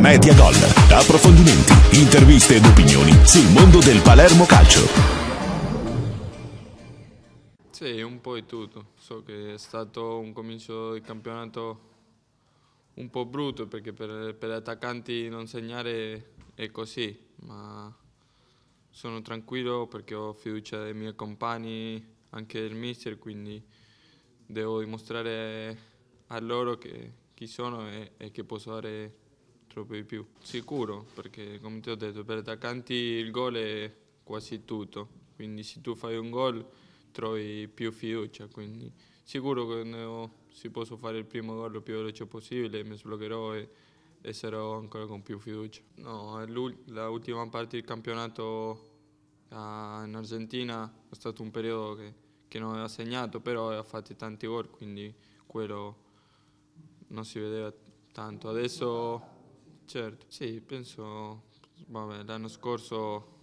Media Gol. Approfondimenti, interviste ed opinioni sul mondo del Palermo Calcio. Sì, un po' di tutto. So che è stato un comincio di campionato un po' brutto perché per, per attaccanti non segnare è così, ma sono tranquillo perché ho fiducia dei miei compagni, anche del mister, quindi devo dimostrare a loro che, chi sono e, e che posso dare troppo di più. Sicuro, perché come ti ho detto, per attaccanti il gol è quasi tutto, quindi se tu fai un gol trovi più fiducia, quindi sicuro che se posso fare il primo gol lo più veloce possibile, mi sbloccherò e, e sarò ancora con più fiducia. No, l'ultima parte del campionato ah, in Argentina è stato un periodo che, che non aveva segnato, però aveva fatto tanti gol, quindi quello non si vedeva tanto. Adesso Certo, sì, penso, vabbè, l'anno scorso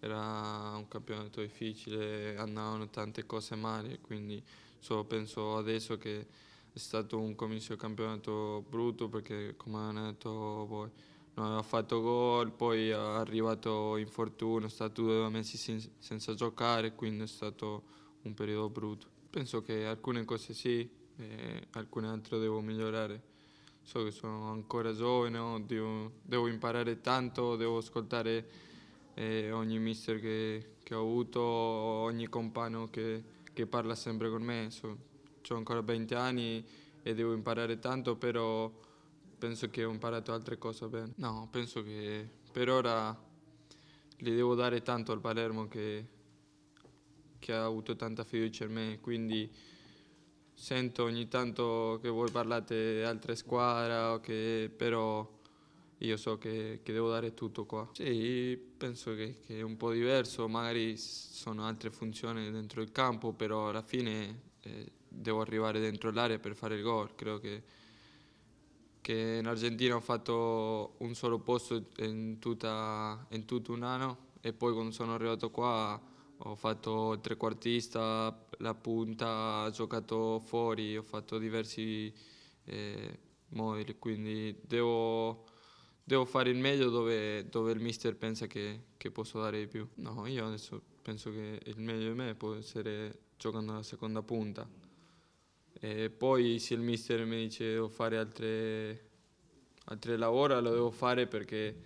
era un campionato difficile, andavano tante cose male, quindi solo penso adesso che è stato un comizio campionato brutto perché come hanno detto voi non aveva fatto gol, poi è arrivato infortunio, è stato due mesi sen senza giocare, quindi è stato un periodo brutto. Penso che alcune cose sì, alcune altre devo migliorare so che sono ancora giovane, no? devo, devo, imparare tanto, devo ascoltare eh, ogni mister che, che, ho avuto, ogni compagno che, che parla sempre con me. So, ho ancora 20 anni e devo imparare tanto, però penso che ho imparato altre cose bene. No, penso che per ora le devo dare tanto al Palermo che, che ha avuto tanta fiducia in me, quindi sento ogni tanto che voi parlate di altre squadre, che, però io so che, che, devo dare tutto qua. Sì, penso che, che, è un po' diverso, magari sono altre funzioni dentro il campo, però alla fine eh, devo arrivare dentro l'area per fare il gol. Credo che, che, in Argentina ho fatto un solo posto in, tutta, in tutto un anno e poi quando sono arrivato qua ho fatto trequartista, la punta, ho giocato fuori, ho fatto diversi eh, modi, quindi devo, devo, fare il meglio dove, dove il mister pensa che, che, posso dare di più. No, io adesso penso che il meglio di me può essere giocando la seconda punta. E poi se il mister mi dice devo fare altre, altre lavoro, lo devo fare perché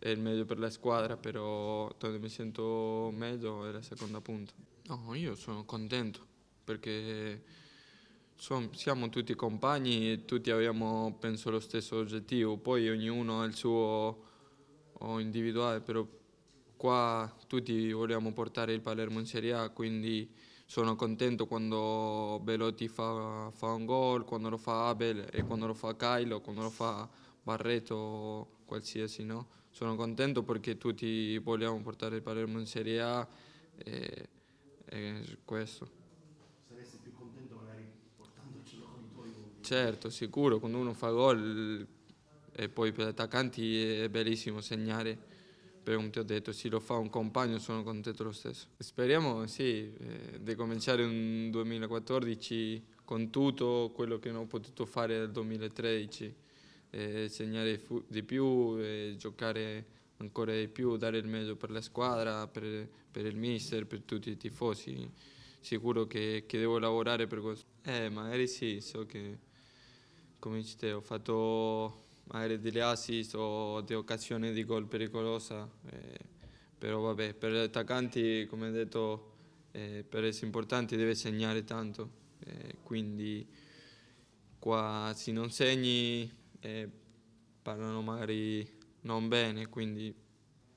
è il meglio per la squadra, però dove mi sento meglio è la seconda punta. No, io sono contento perché sono, siamo tutti compagni e tutti abbiamo, penso, lo stesso oggettivo. Poi ognuno ha il suo o individuale, però qua tutti vogliamo portare il Palermo in Serie A, quindi sono contento quando Belotti fa, fa un gol, quando lo fa Abel e quando lo fa Cailo, quando lo fa Barreto, o qualsiasi, no? Sono contento perché tutti vogliamo portare il Palermo in Serie A. E questo. Saresti più contento magari portandocelo con i tuoi gol? Certo, sicuro, quando uno fa gol eh, e poi per gli attaccanti è bellissimo segnare, però come ti ho detto, se lo fa un compagno sono contento lo stesso. Speriamo sì, eh, di cominciare un 2014 con tutto quello che non ho potuto fare nel 2013, eh, segnare di più, eh, giocare ancora di più, dare il meglio per la squadra, per, per il mister, per tutti i tifosi. Sicuro che, che devo lavorare per questo. Eh, magari sì, so che come dite, ho fatto magari delle assist o delle occasioni di gol pericolosa, eh, però vabbè, per gli attaccanti, come detto, eh, per essere importanti deve segnare tanto, eh, quindi qua se non segni eh, parlano magari non bene, quindi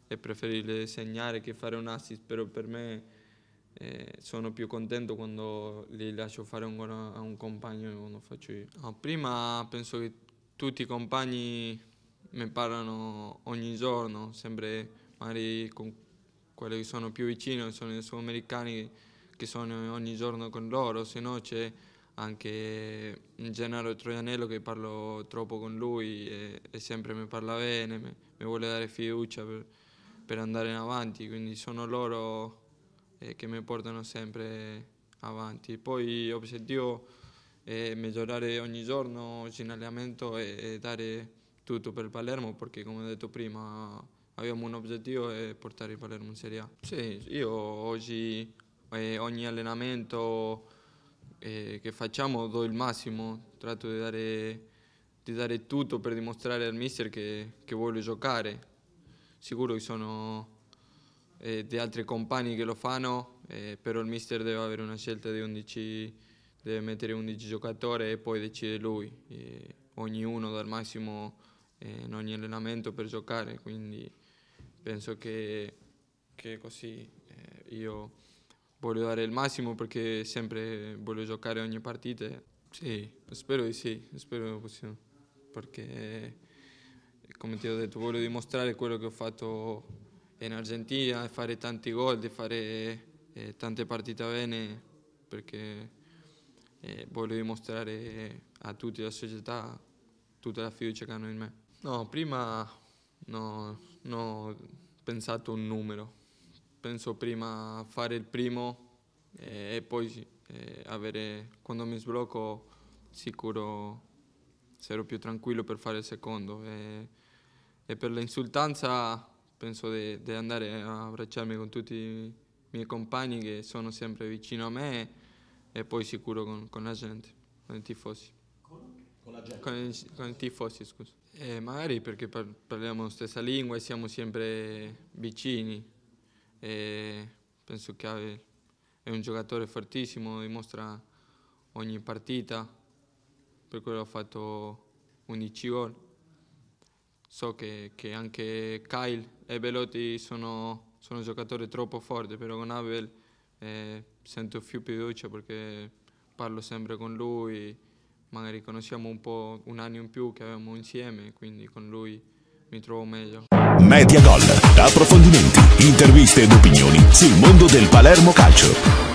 è preferibile segnare che fare un assist, però per me eh, sono più contento quando li lascio fare un gol a un compagno e quando faccio io. No, prima penso che tutti i compagni mi parlano ogni giorno, sempre magari con quelli che sono più vicino, sono i sudamericani che sono ogni giorno con loro, se no c'è anche Gennaro Troianello che parlo troppo con lui e, e sempre mi parla bene, mi, mi vuole dare fiducia per, per, andare in avanti, quindi sono loro eh, che mi portano sempre avanti. Poi l'obiettivo è migliorare ogni giorno in allenamento e, e, dare tutto per Palermo perché come ho detto prima abbiamo un obiettivo e portare Palermo in Serie A. Sì, io oggi eh, ogni allenamento che, facciamo do il massimo, trato di dare, di dare tutto per dimostrare al mister che, che voglio giocare. Sicuro che sono eh, di altri compagni che lo fanno, eh, però il mister deve avere una scelta di 11, deve mettere 11 giocatori e poi decide lui. E ognuno dal massimo eh, in ogni allenamento per giocare, quindi penso che, che così eh, io voglio dare il massimo perché sempre voglio giocare ogni partita. Sì, spero di sì, spero di possiamo, perché come ti ho detto voglio dimostrare quello che ho fatto in Argentina, fare tanti gol, fare eh, tante partite bene, perché eh, voglio dimostrare a tutti la società tutta la fiducia che hanno in me. No, prima no, no, ho pensato un numero, penso prima a fare il primo e, e poi eh, avere, quando mi sblocco sicuro sarò più tranquillo per fare il secondo e, e per l'insultanza penso di andare a abbracciarmi con tutti i miei compagni che sono sempre vicino a me e poi sicuro con, con la gente, con i tifosi. Con la gente? Con, i, con i tifosi, scusa. E magari perché par parliamo la stessa lingua e siamo sempre vicini e penso che è un giocatore fortissimo, dimostra ogni partita, per quello ha fatto 11 gol. So che, che anche Kyle e Belotti sono, sono giocatori troppo forti, però con Abel eh, sento più fiducia perché parlo sempre con lui, magari conosciamo un po' un anno in più che abbiamo insieme, quindi con lui mi trovo meglio. Media Gol. Approfondimenti, interviste ed opinioni sul mondo del Palermo Calcio.